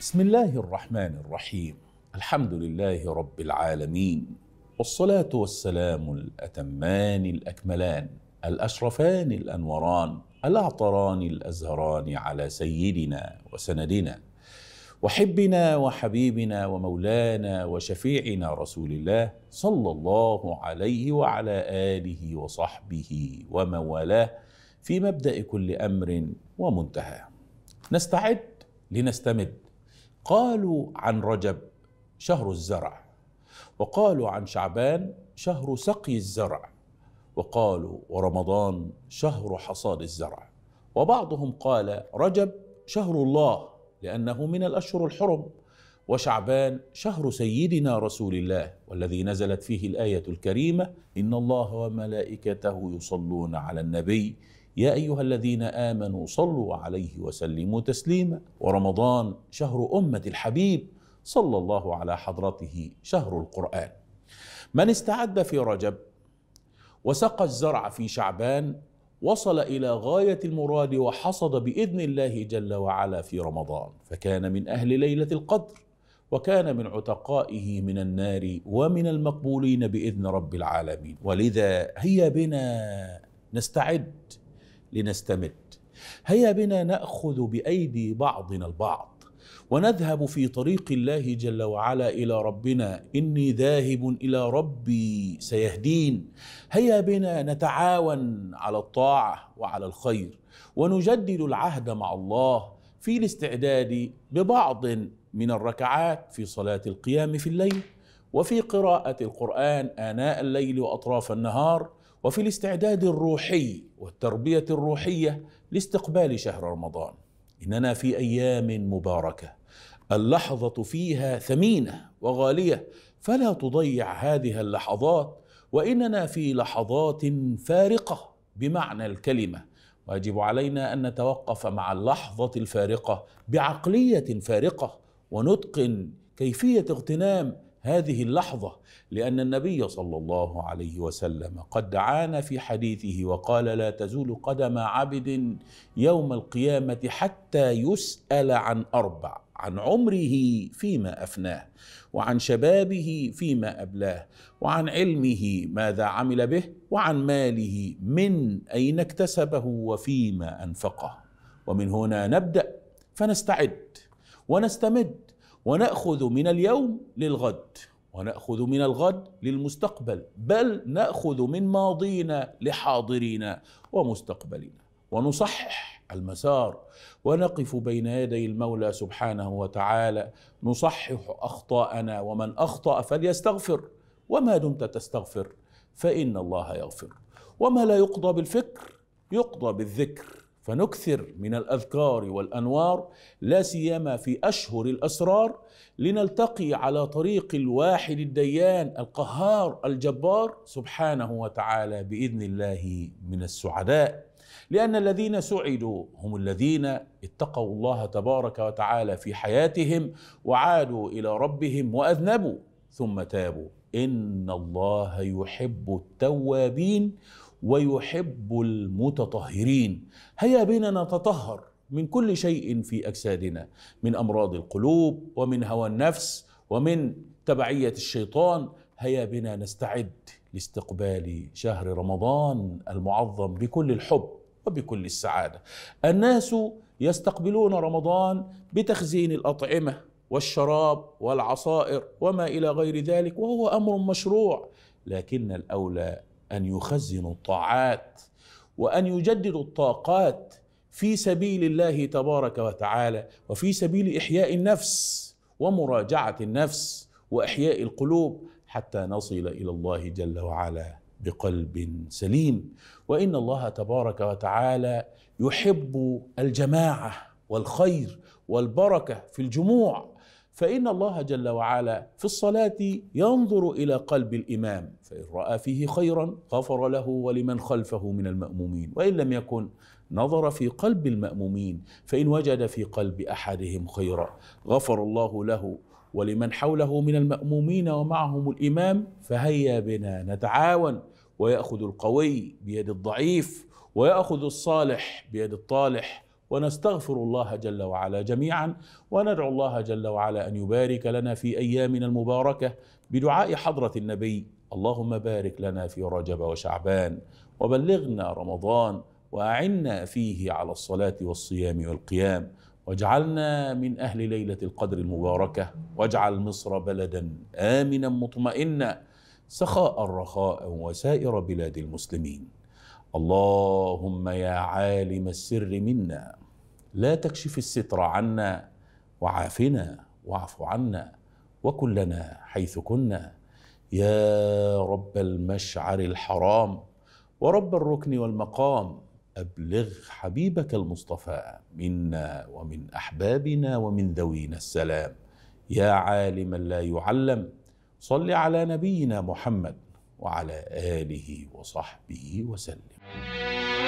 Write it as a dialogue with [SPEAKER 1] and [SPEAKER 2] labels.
[SPEAKER 1] بسم الله الرحمن الرحيم الحمد لله رب العالمين والصلاه والسلام الاتمان الاكملان الاشرفان الانوران الاعطران الازهران على سيدنا وسندنا وحبنا وحبيبنا ومولانا وشفيعنا رسول الله صلى الله عليه وعلى اله وصحبه ومن والاه في مبدا كل امر ومنتهى نستعد لنستمد قالوا عن رجب شهر الزرع وقالوا عن شعبان شهر سقي الزرع وقالوا ورمضان شهر حصاد الزرع وبعضهم قال رجب شهر الله لانه من الاشهر الحرم وشعبان شهر سيدنا رسول الله والذي نزلت فيه الايه الكريمه ان الله وملائكته يصلون على النبي يا ايها الذين امنوا صلوا عليه وسلموا تسليما ورمضان شهر امه الحبيب صلى الله على حضرته شهر القران من استعد في رجب وسقى الزرع في شعبان وصل الى غايه المراد وحصد باذن الله جل وعلا في رمضان فكان من اهل ليله القدر وكان من عتقائه من النار ومن المقبولين باذن رب العالمين ولذا هيا بنا نستعد لنستمد هيا بنا ناخذ بايدي بعضنا البعض ونذهب في طريق الله جل وعلا الى ربنا اني ذاهب الى ربي سيهدين هيا بنا نتعاون على الطاعه وعلى الخير ونجدد العهد مع الله في الاستعداد ببعض من الركعات في صلاه القيام في الليل وفي قراءه القران اناء الليل واطراف النهار وفي الاستعداد الروحي والتربيه الروحيه لاستقبال شهر رمضان اننا في ايام مباركه اللحظه فيها ثمينه وغاليه فلا تضيع هذه اللحظات واننا في لحظات فارقه بمعنى الكلمه ويجب علينا ان نتوقف مع اللحظه الفارقه بعقليه فارقه ونتقن كيفيه اغتنام هذه اللحظة لأن النبي صلى الله عليه وسلم قد دعانا في حديثه وقال لا تزول قدم عبد يوم القيامة حتى يسأل عن أربع عن عمره فيما أفناه وعن شبابه فيما أبلاه وعن علمه ماذا عمل به وعن ماله من أين اكتسبه وفيما أنفقه ومن هنا نبدأ فنستعد ونستمد وناخذ من اليوم للغد وناخذ من الغد للمستقبل بل ناخذ من ماضينا لحاضرنا ومستقبلنا ونصحح المسار ونقف بين يدي المولى سبحانه وتعالى نصحح اخطاءنا ومن اخطا فليستغفر وما دمت تستغفر فان الله يغفر وما لا يقضى بالفكر يقضى بالذكر فنكثر من الاذكار والانوار لا سيما في اشهر الاسرار لنلتقي على طريق الواحد الديان القهار الجبار سبحانه وتعالى باذن الله من السعداء لان الذين سعدوا هم الذين اتقوا الله تبارك وتعالى في حياتهم وعادوا الى ربهم واذنبوا ثم تابوا ان الله يحب التوابين ويحب المتطهرين هيا بنا نتطهر من كل شيء في اجسادنا من امراض القلوب ومن هوى النفس ومن تبعيه الشيطان هيا بنا نستعد لاستقبال شهر رمضان المعظم بكل الحب وبكل السعاده الناس يستقبلون رمضان بتخزين الاطعمه والشراب والعصائر وما الى غير ذلك وهو امر مشروع لكن الاولى ان يخزنوا الطاعات وان يجددوا الطاقات في سبيل الله تبارك وتعالى وفي سبيل احياء النفس ومراجعه النفس واحياء القلوب حتى نصل الى الله جل وعلا بقلب سليم وان الله تبارك وتعالى يحب الجماعه والخير والبركه في الجموع فإن الله جل وعلا في الصلاة ينظر إلى قلب الإمام فإن رأى فيه خيرا غفر له ولمن خلفه من المأمومين وإن لم يكن نظر في قلب المأمومين فإن وجد في قلب أحدهم خيرا غفر الله له ولمن حوله من المأمومين ومعهم الإمام فهيا بنا نتعاون ويأخذ القوي بيد الضعيف ويأخذ الصالح بيد الطالح ونستغفر الله جل وعلا جميعا وندعو الله جل وعلا ان يبارك لنا في ايامنا المباركه بدعاء حضره النبي اللهم بارك لنا في رجب وشعبان وبلغنا رمضان واعنا فيه على الصلاه والصيام والقيام واجعلنا من اهل ليله القدر المباركه واجعل مصر بلدا امنا مطمئنا سخاء رخاء وسائر بلاد المسلمين اللهم يا عالم السر منا لا تكشف الستر عنا وعافنا واعف عنا وكن لنا حيث كنا يا رب المشعر الحرام ورب الركن والمقام أبلغ حبيبك المصطفى منا ومن أحبابنا ومن ذوينا السلام يا عالما لا يعلم صل على نبينا محمد وعلى آله وصحبه وسلم